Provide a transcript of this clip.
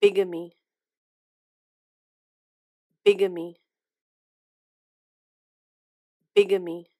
bigamy, bigamy, bigamy.